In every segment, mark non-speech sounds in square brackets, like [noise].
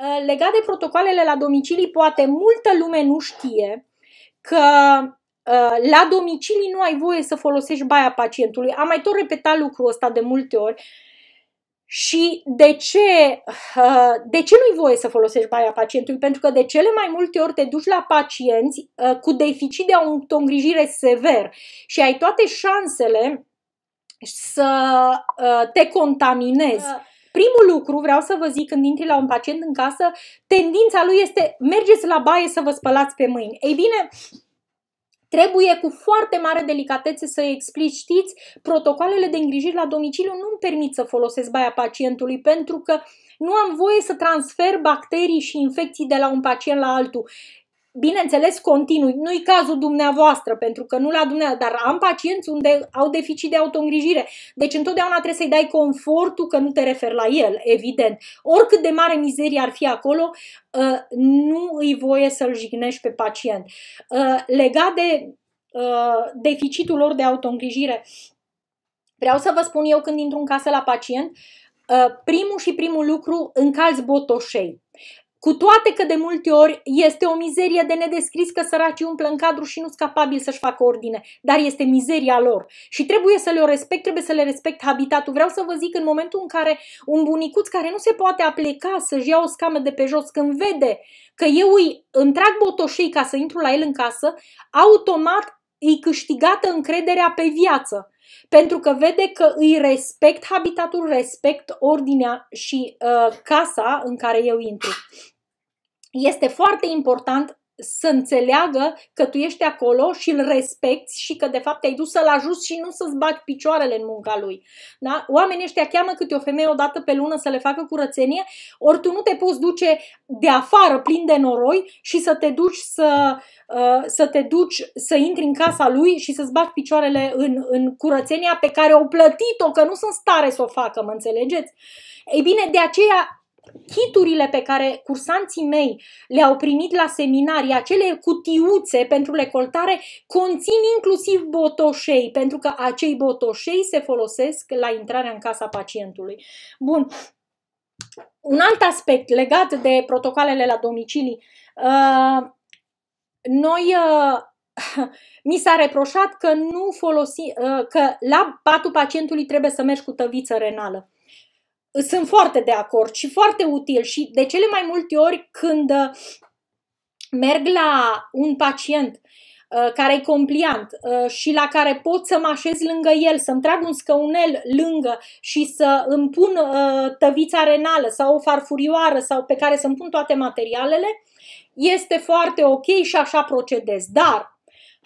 Uh, legat de protocoalele la domicilii, poate multă lume nu știe că uh, la domicilii nu ai voie să folosești baia pacientului. Am mai tot repetat lucrul ăsta de multe ori. Și de ce, uh, de ce nu-i voie să folosești baia pacientului? Pentru că de cele mai multe ori te duci la pacienți cu deficit de îngrijire sever și ai toate șansele să te contaminezi. Uh Primul lucru, vreau să vă zic, când intri la un pacient în casă, tendința lui este mergeți la baie să vă spălați pe mâini. Ei bine, Trebuie cu foarte mare delicatețe să explici, știți, protocoalele de îngrijiri la domiciliu nu îmi permit să folosesc baia pacientului pentru că nu am voie să transfer bacterii și infecții de la un pacient la altul bineînțeles, continui. Nu-i cazul dumneavoastră, pentru că nu la dumneavoastră, dar am pacienți unde au deficit de autoîngrijire. Deci întotdeauna trebuie să-i dai confortul că nu te referi la el, evident. Oricât de mare mizerie ar fi acolo, ă, nu îi voie să-l jignești pe pacient. Ă, legat de ă, deficitul lor de autoîngrijire, vreau să vă spun eu când intru în casă la pacient, primul și primul lucru, încalzi botoșei. Cu toate că de multe ori este o mizerie de nedescris că săracii umplă în cadru și nu sunt capabili să-și facă ordine, dar este mizeria lor și trebuie să le o respect, trebuie să le respect habitatul. Vreau să vă zic în momentul în care un bunicuț care nu se poate apleca să-și ia o scamă de pe jos, când vede că eu îi întrag botoșei ca să intru la el în casă, automat îi câștigată încrederea pe viață. Pentru că vede că îi respect habitatul, respect ordinea și uh, casa în care eu intru este foarte important să înțeleagă că tu ești acolo și îl respecti și că de fapt te-ai dus să-l ajuți și nu să-ți bagi picioarele în munca lui. Da? Oamenii ăștia cheamă câte o femeie o dată pe lună să le facă curățenie, ori tu nu te poți duce de afară plin de noroi și să te duci să, uh, să te duci să intri în casa lui și să-ți bagi picioarele în, în curățenia pe care o plătit-o, că nu sunt stare să o facă, mă înțelegeți? Ei bine, de aceea chiturile pe care cursanții mei le-au primit la seminarii, acele cutiuțe pentru recoltare, conțin inclusiv botoșei, pentru că acei botoșei se folosesc la intrarea în casa pacientului. Bun. Un alt aspect legat de protocoalele la domicilii. Uh, noi uh, [laughs] mi s-a reproșat că nu folosi, uh, că la patul pacientului trebuie să mergi cu tăviță renală sunt foarte de acord și foarte util și de cele mai multe ori când uh, merg la un pacient uh, care e compliant uh, și la care pot să mă așez lângă el, să-mi trag un scăunel lângă și să îmi pun tăvița renală sau o farfurioară sau pe care să-mi pun toate materialele, este foarte ok și așa procedez. Dar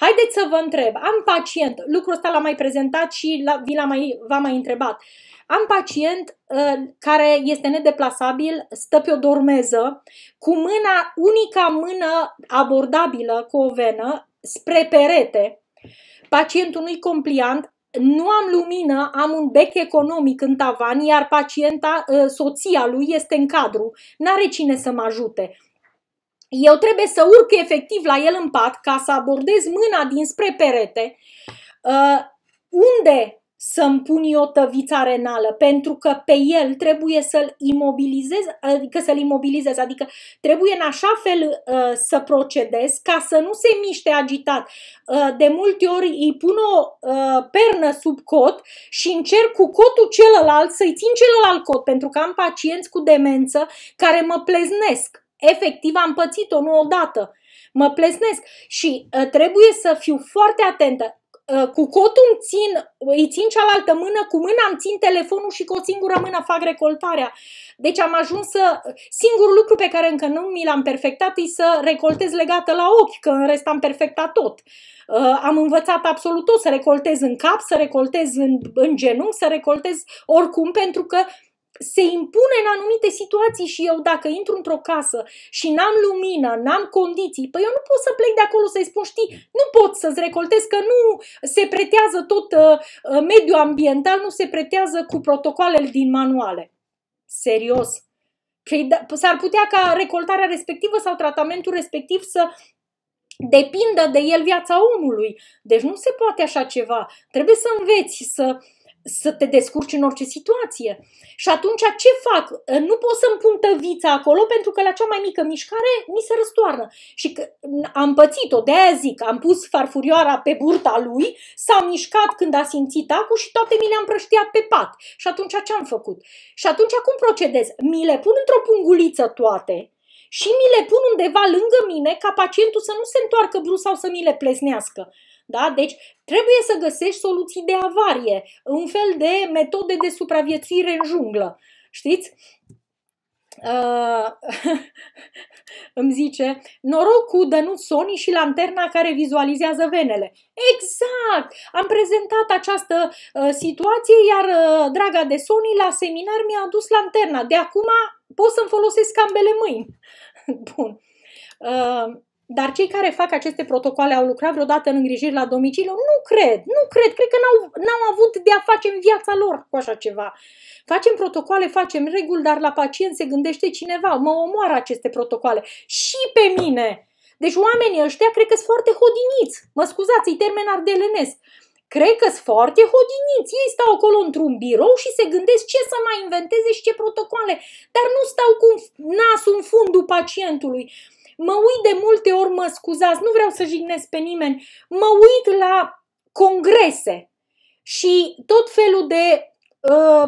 Haideți să vă întreb, am pacient, lucrul ăsta l-am mai prezentat și vi l-am mai, v-am mai întrebat. Am pacient uh, care este nedeplasabil, stă pe o dormeză, cu mâna, unica mână abordabilă cu o venă, spre perete. Pacientul nu-i compliant, nu am lumină, am un bec economic în tavan, iar pacienta, uh, soția lui este în cadru. N-are cine să mă ajute. Eu trebuie să urc efectiv la el în pat ca să abordez mâna dinspre perete uh, unde să-mi pun eu tăvița renală, pentru că pe el trebuie să-l imobilizez, adică să-l imobilizez, adică trebuie în așa fel uh, să procedez ca să nu se miște agitat. Uh, de multe ori îi pun o uh, pernă sub cot și încerc cu cotul celălalt să-i țin celălalt cot, pentru că am pacienți cu demență care mă pleznesc efectiv am pățit-o, nu odată. Mă plesnesc și uh, trebuie să fiu foarte atentă. Uh, cu cotul îmi țin, îi țin cealaltă mână, cu mâna îmi țin telefonul și cu o singură mână fac recoltarea. Deci am ajuns să... Singurul lucru pe care încă nu mi l-am perfectat e să recoltez legată la ochi, că în rest am perfectat tot. Uh, am învățat absolut tot, să recoltez în cap, să recoltez în, în genunchi, să recoltez oricum, pentru că uh, se impune în anumite situații și eu dacă intru într-o casă și n-am lumină, n-am condiții, păi eu nu pot să plec de acolo să-i spun, știi, nu pot să-ți recoltez că nu se pretează tot uh, uh mediul ambiental, nu se pretează cu protocoalele din manuale. Serios. Da, s-ar putea ca recoltarea respectivă sau tratamentul respectiv să depindă de el viața omului. Deci nu se poate așa ceva. Trebuie să înveți să uh, să te descurci în orice situație. Și atunci ce fac? Nu pot să-mi pun tăvița acolo pentru că la cea mai mică mișcare mi se răstoarnă. Și am pățit-o, de aia zic, am pus farfurioara pe burta lui, s-a mișcat când a simțit acul și toate mi le-am prăștiat pe pat. Și atunci ce am făcut? Și atunci cum procedez? Mi le pun într-o punguliță toate, și mi le pun undeva lângă mine ca pacientul să nu se întoarcă brusc sau să mi le pleznească. Da? Deci trebuie să găsești soluții de avarie, un fel de metode de supraviețuire în junglă. Știți? Uh, [laughs] îmi zice, noroc cu Dănuț Sony și lanterna care vizualizează venele. Exact! Am prezentat această uh, situație, iar uh, draga de Sony la seminar mi-a adus lanterna. De acum pot să-mi folosesc ambele mâini. [laughs] Bun. Uh, dar cei care fac aceste protocoale au lucrat vreodată în îngrijiri la domiciliu? Nu cred, nu cred, cred că n-au, n-au avut de a face în viața lor cu așa ceva. Facem protocoale, facem reguli, dar la pacient se gândește cineva, mă omoară aceste protocoale și pe mine. Deci oamenii ăștia cred că sunt foarte hodiniți, mă scuzați, e termen ardelenesc. Cred că sunt foarte hodiniți. Ei stau acolo într-un birou și se gândesc ce să mai inventeze și ce protocoale, dar nu stau cu nasul în fundul pacientului mă uit de multe ori, mă scuzați, nu vreau să jignesc pe nimeni, mă uit la congrese și tot felul de uh,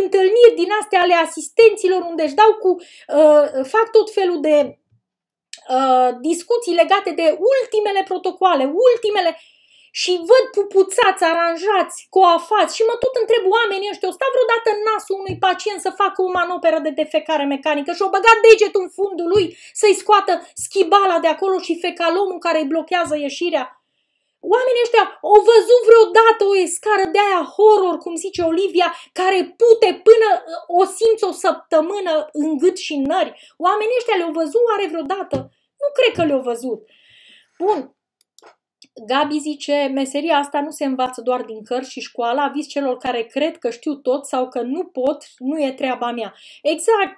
întâlniri din astea ale asistenților unde își dau cu, uh, fac tot felul de uh, discuții legate de ultimele protocoale, ultimele și văd pupuțați aranjați, coafați și mă tot întreb oamenii ăștia, o sta vreodată în nasul unui pacient să facă o manoperă de defecare mecanică și o băgat degetul în fundul lui să-i scoată schibala de acolo și fecalomul care îi blochează ieșirea? Oamenii ăștia au văzut vreodată o escară de aia horror, cum zice Olivia, care pute până o simți o săptămână în gât și în nări. Oamenii ăștia le-au văzut oare vreodată? Nu cred că le-au văzut. Bun, Gabi zice, meseria asta nu se învață doar din cărți și școală, aviz celor care cred că știu tot sau că nu pot, nu e treaba mea. Exact,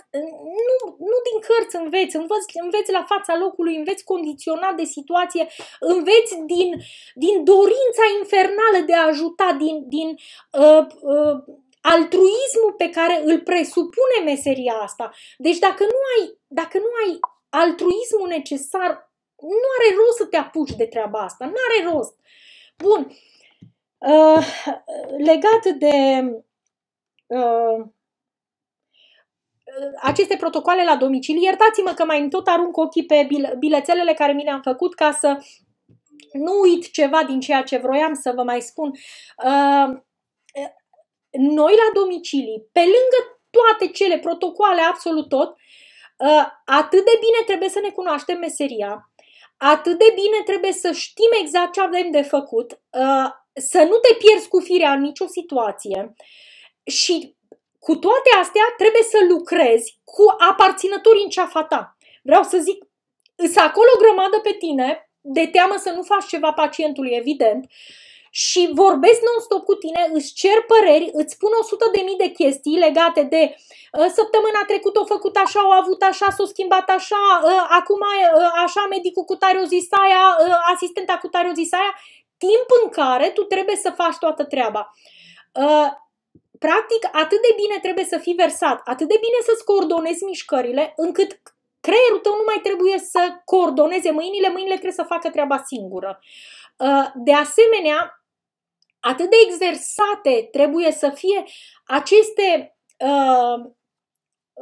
nu, nu din cărți înveți, înveți, înveți la fața locului, înveți condiționat de situație, înveți din, din dorința infernală de a ajuta, din, din uh, uh, altruismul pe care îl presupune meseria asta. Deci dacă nu ai, dacă nu ai altruismul necesar nu are rost să te apuci de treaba asta, nu are rost. Bun. Uh, legat de uh, aceste protocoale la domiciliu, iertați-mă că mai tot arunc ochii pe bilețelele care mi le-am făcut ca să nu uit ceva din ceea ce vroiam să vă mai spun. Uh, noi la domicilii, pe lângă toate cele protocoale, absolut tot, uh, atât de bine trebuie să ne cunoaștem meseria, atât de bine trebuie să știm exact ce avem de făcut, uh, să nu te pierzi cu firea în nicio situație și cu toate astea trebuie să lucrezi cu aparținătorii în ceafa ta. Vreau să zic, să acolo grămadă pe tine de teamă să nu faci ceva pacientului, evident, uh, și vorbesc non-stop cu tine, îți cer păreri, îți spun 100 de mii de chestii legate de ă, săptămâna trecută o făcut așa, o avut așa, s-a schimbat așa, ă, acum ă, așa medicul cu tare o zis aia, asistenta cu tare o zis aia, timp în care tu trebuie să faci toată treaba. Practic, atât de bine trebuie să fii versat, atât de bine să-ți coordonezi mișcările, încât creierul tău nu mai trebuie să coordoneze mâinile, mâinile trebuie să facă treaba singură. De asemenea, atât de exersate trebuie să fie aceste uh,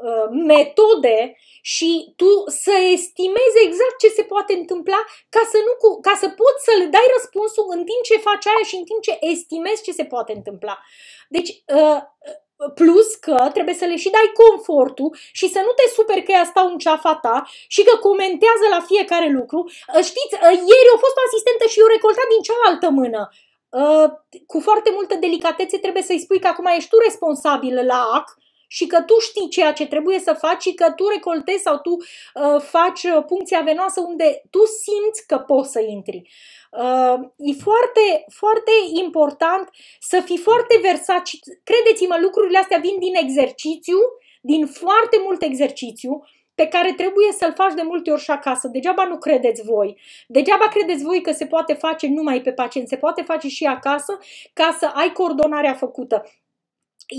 uh, metode și tu să estimezi exact ce se poate întâmpla ca să, nu, ca să poți să le dai răspunsul în timp ce faci aia și în timp ce estimezi ce se poate întâmpla. Deci, uh, Plus că trebuie să le și dai confortul și să nu te super că ea stau în ceafa ta și că comentează la fiecare lucru. Uh, știți, uh, ieri a fost o asistentă și eu recoltat din cealaltă mână. Uh, cu foarte multă delicatețe trebuie să-i spui că acum ești tu responsabil la AC și că tu știi ceea ce trebuie să faci și că tu recoltezi sau tu uh, faci uh, puncția venoasă unde tu simți că poți să intri. Uh, e foarte, foarte important să fii foarte versat și credeți-mă, lucrurile astea vin din exercițiu, din foarte mult exercițiu, pe care trebuie să-l faci de multe ori și acasă. Degeaba nu credeți voi. Degeaba credeți voi că se poate face numai pe pacient, se poate face și acasă ca să ai coordonarea făcută.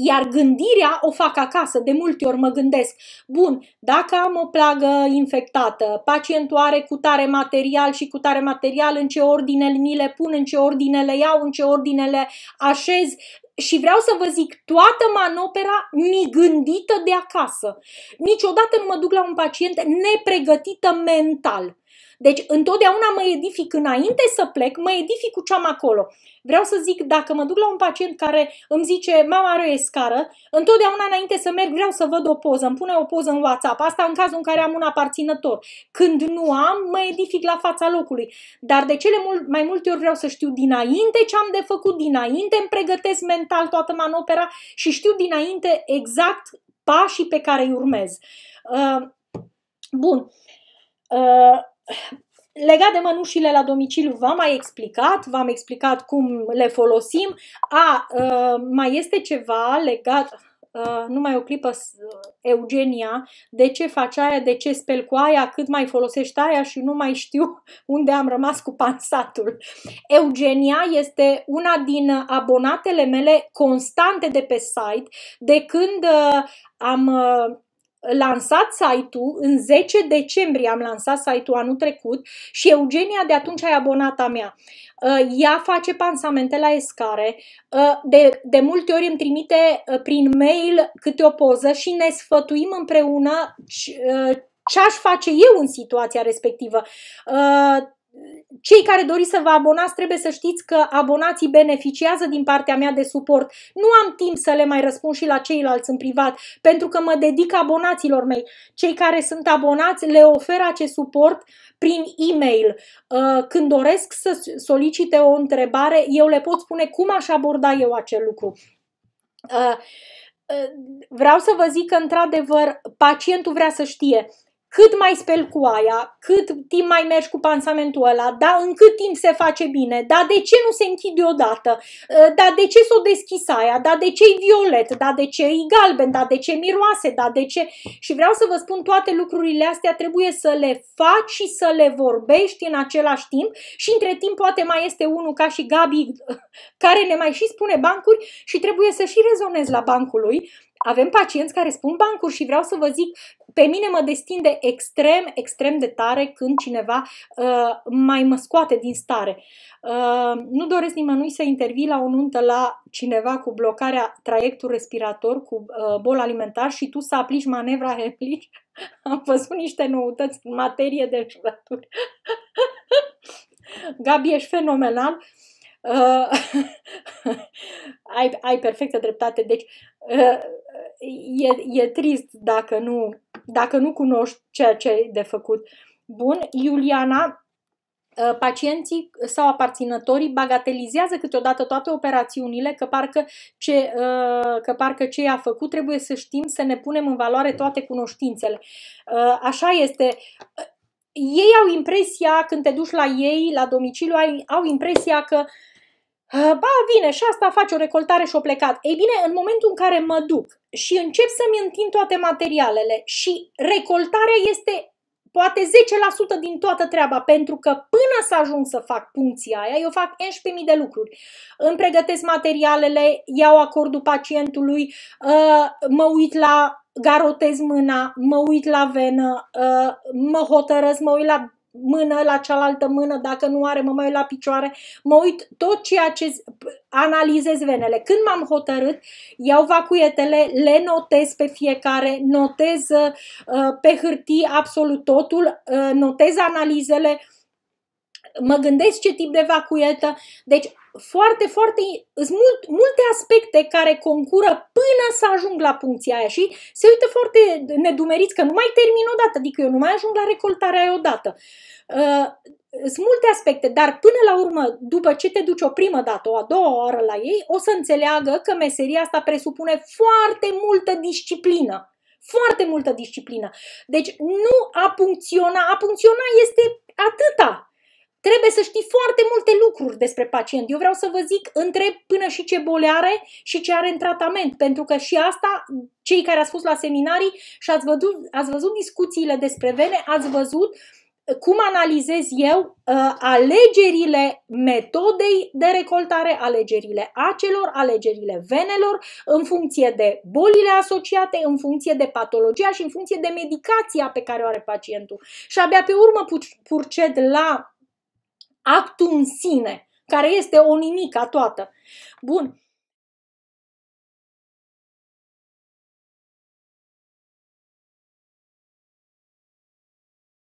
Iar gândirea o fac acasă, de multe ori mă gândesc, bun, dacă am o plagă infectată, pacientul are cu tare material și cu tare material, în ce ordine mi le pun, în ce ordine le iau, în ce ordine le așez, și vreau să vă zic, toată manopera gândită de acasă. Niciodată nu mă duc la un pacient nepregătită mental. Deci întotdeauna mă edific înainte să plec, mă edific cu ce am acolo. Vreau să zic, dacă mă duc la un pacient care îmi zice, mama are o escară, întotdeauna înainte să merg vreau să văd o poză, îmi pune o poză în WhatsApp, asta în cazul în care am un aparținător. Când nu am, mă edific la fața locului. Dar de cele mult, mai multe ori vreau să știu dinainte ce am de făcut, dinainte îmi pregătesc mental toată manopera și știu dinainte exact pașii pe care îi urmez. Uh, bun. Uh, Legat de mănușile la domiciliu, v-am mai explicat, v-am explicat cum le folosim. A, ă, mai este ceva legat, ă, numai o clipă, Eugenia, de ce faci aia, de ce speli cu aia, cât mai folosești aia și nu mai știu [laughs] unde am rămas cu pansatul. Eugenia este una din abonatele mele constante de pe site de când ă, am lansat site-ul, în 10 decembrie am lansat site-ul anul trecut și Eugenia de atunci e abonata mea. Uh, ea face pansamente la escare, uh, de, de multe ori îmi trimite uh, prin mail câte o poză și ne sfătuim împreună ce aș face eu în situația respectivă cei care doriți să vă abonați, trebuie să știți că abonații beneficiază din partea mea de suport. Nu am timp să le mai răspund și la ceilalți în privat, pentru că mă dedic abonaților mei. Cei care sunt abonați le ofer acest suport prin e-mail. Uh, când doresc să solicite o întrebare, eu le pot spune cum aș aborda eu acel lucru uh, uh, vreau să vă zic că, într-adevăr, pacientul vrea să știe cât mai speli cu aia, cât timp mai mergi cu pansamentul ăla, da, în cât timp se face bine, da, de ce nu se închide odată, ă, da, de ce s-o deschis aia, da, de ce e violet, da, de ce e galben, da, de ce miroase, da, de ce... Și vreau să vă spun, toate lucrurile astea trebuie să le faci și să le vorbești în același timp și între timp poate mai este unul ca și Gabi [laughs] care ne mai și spune bancuri și trebuie să și rezonezi la bancul lui, avem pacienți care spun bancuri și vreau să vă zic, pe mine mă destinde extrem, extrem de tare când cineva uh, mai mă scoate din stare. Uh, nu doresc nimănui să intervii la o nuntă la cineva cu blocarea traiectului respirator, cu uh, bol alimentar și tu să aplici manevra [laughs] replic. Am văzut niște noutăți în materie de jurături. [laughs] Gabi, ești fenomenal. Uh, [laughs] ai, ai perfectă dreptate. Deci, uh, e, e trist dacă nu, dacă nu cunoști ceea ce ai de făcut. Bun, Iuliana, uh, pacienții sau aparținătorii bagatelizează câteodată toate operațiunile, că parcă, ce, uh, că parcă ce a făcut trebuie să știm, să ne punem în valoare toate cunoștințele. Uh, așa este. Ei au impresia, când te duci la ei, la domiciliu, au impresia că uh, Ă, ba, vine și asta, face o recoltare și o plecat. Ei bine, în momentul în care mă duc și încep să-mi întind toate materialele și recoltarea este poate 10% din toată treaba, pentru că până să ajung să fac punția aia, eu fac 11.000 de lucruri. Îmi pregătesc materialele, iau acordul pacientului, ă, mă uit la garotez mâna, mă uit la venă, ă, mă hotărăz, mă uit la mână la cealaltă mână, dacă nu are, mă mai la picioare, mă uit tot ceea ce analizez venele. Când m-am hotărât, iau vacuietele, le notez pe fiecare, notez uh, pe hârtii absolut totul, uh, notez analizele, mă gândesc ce tip de vacuietă. Deci foarte, foarte, sunt mult, multe aspecte care concură până să ajung la punctia aia și se uită foarte nedumeriți că nu mai termin odată, adică eu nu mai ajung la recoltarea aia odată. Uh, sunt multe aspecte, dar până la urmă, după ce te duci o primă dată, o a doua oară la ei, o să înțeleagă că meseria asta presupune foarte multă disciplină. Foarte multă disciplină. Deci nu a funcționa, a funcționa este atâta Trebuie să știi foarte multe lucruri despre pacient. Eu vreau să vă zic, întreb până și ce boli are și ce are în tratament, pentru că și asta, cei care ați fost la seminarii și ați văzut, ați văzut discuțiile despre vene, ați văzut uh, cum analizez eu uh, alegerile metodei de recoltare, alegerile acelor, alegerile venelor, în funcție de bolile asociate, în funcție de patologia și în funcție de medicația pe care o are pacientul. Și abia pe urmă purced la actul în sine, care este o nimica toată. Bun,